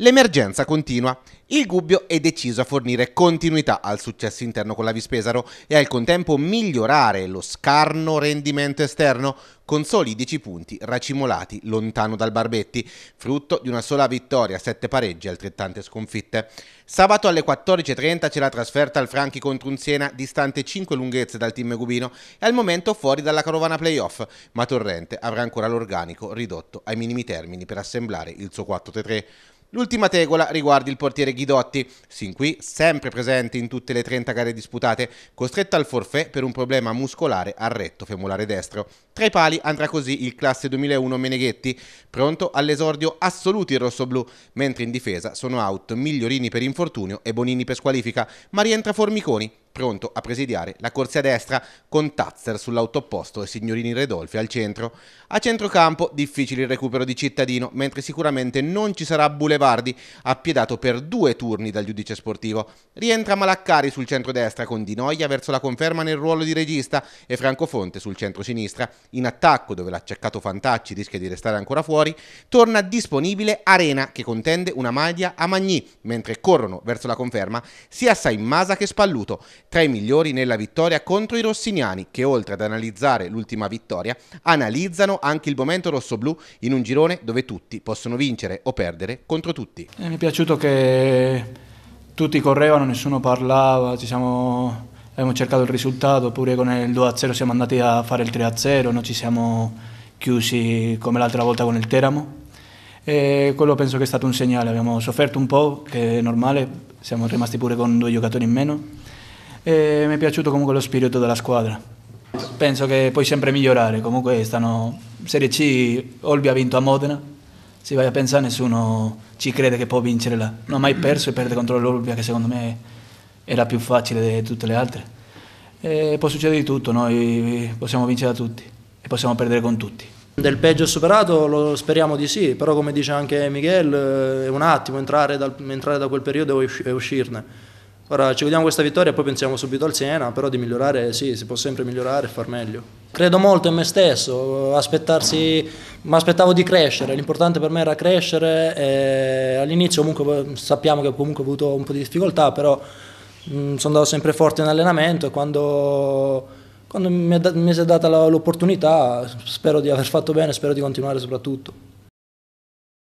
L'emergenza continua. Il Gubbio è deciso a fornire continuità al successo interno con la Vispesaro e al contempo migliorare lo scarno rendimento esterno con soli 10 punti racimolati lontano dal Barbetti, frutto di una sola vittoria, 7 pareggi e altrettante sconfitte. Sabato alle 14.30 c'è la trasferta al Franchi contro un Siena distante 5 lunghezze dal team Gubino e al momento fuori dalla carovana playoff, ma Torrente avrà ancora l'organico ridotto ai minimi termini per assemblare il suo 4-3-3. L'ultima tegola riguarda il portiere Ghidotti, sin qui sempre presente in tutte le 30 gare disputate, costretta al forfè per un problema muscolare al retto femolare destro. Tra i pali andrà così il classe 2001 Meneghetti, pronto all'esordio assoluto in rossoblù, mentre in difesa sono out Migliorini per infortunio e Bonini per squalifica, ma rientra Formiconi, pronto a presidiare la corsia destra con Tazzer sull'autopposto e Signorini Redolfi al centro. A centrocampo difficile il recupero di Cittadino, mentre sicuramente non ci sarà Bulevardi, appiedato per due turni dal giudice sportivo. Rientra Malaccari sul centro-destra con Di Noia verso la conferma nel ruolo di regista e Francofonte sul centro-sinistra. In attacco, dove l'acciaccato Fantacci rischia di restare ancora fuori, torna disponibile Arena che contende una maglia a Magni, mentre corrono verso la conferma sia Saimmasa che Spalluto tra i migliori nella vittoria contro i rossiniani, che oltre ad analizzare l'ultima vittoria, analizzano anche il momento rossoblù in un girone dove tutti possono vincere o perdere contro tutti. Eh, mi è piaciuto che tutti correvano, nessuno parlava, siamo, abbiamo cercato il risultato, pure con il 2-0 siamo andati a fare il 3-0, non ci siamo chiusi come l'altra volta con il Teramo. E quello penso che è stato un segnale, abbiamo sofferto un po', che è normale, siamo rimasti pure con due giocatori in meno e mi è piaciuto comunque lo spirito della squadra. Penso che puoi sempre migliorare, comunque stanno Serie C, Olbia ha vinto a Modena, se vai a pensare nessuno ci crede che può vincere là, non ha mai perso e perde contro l'Olbia che secondo me è la più facile di tutte le altre. E può succedere di tutto, noi possiamo vincere da tutti e possiamo perdere con tutti. Del peggio superato lo speriamo di sì, però come dice anche Miguel, eh, è un attimo entrare, da, entrare da quel periodo e uscirne. Ora ci godiamo questa vittoria e poi pensiamo subito al Siena, però di migliorare sì, si può sempre migliorare e far meglio. Credo molto in me stesso, aspettarsi, mi aspettavo di crescere, l'importante per me era crescere, all'inizio comunque sappiamo che comunque ho avuto un po' di difficoltà, però mh, mm, sono andato sempre forte in allenamento e quando, quando mi, è, mi si è data l'opportunità spero di aver fatto bene, spero di continuare soprattutto.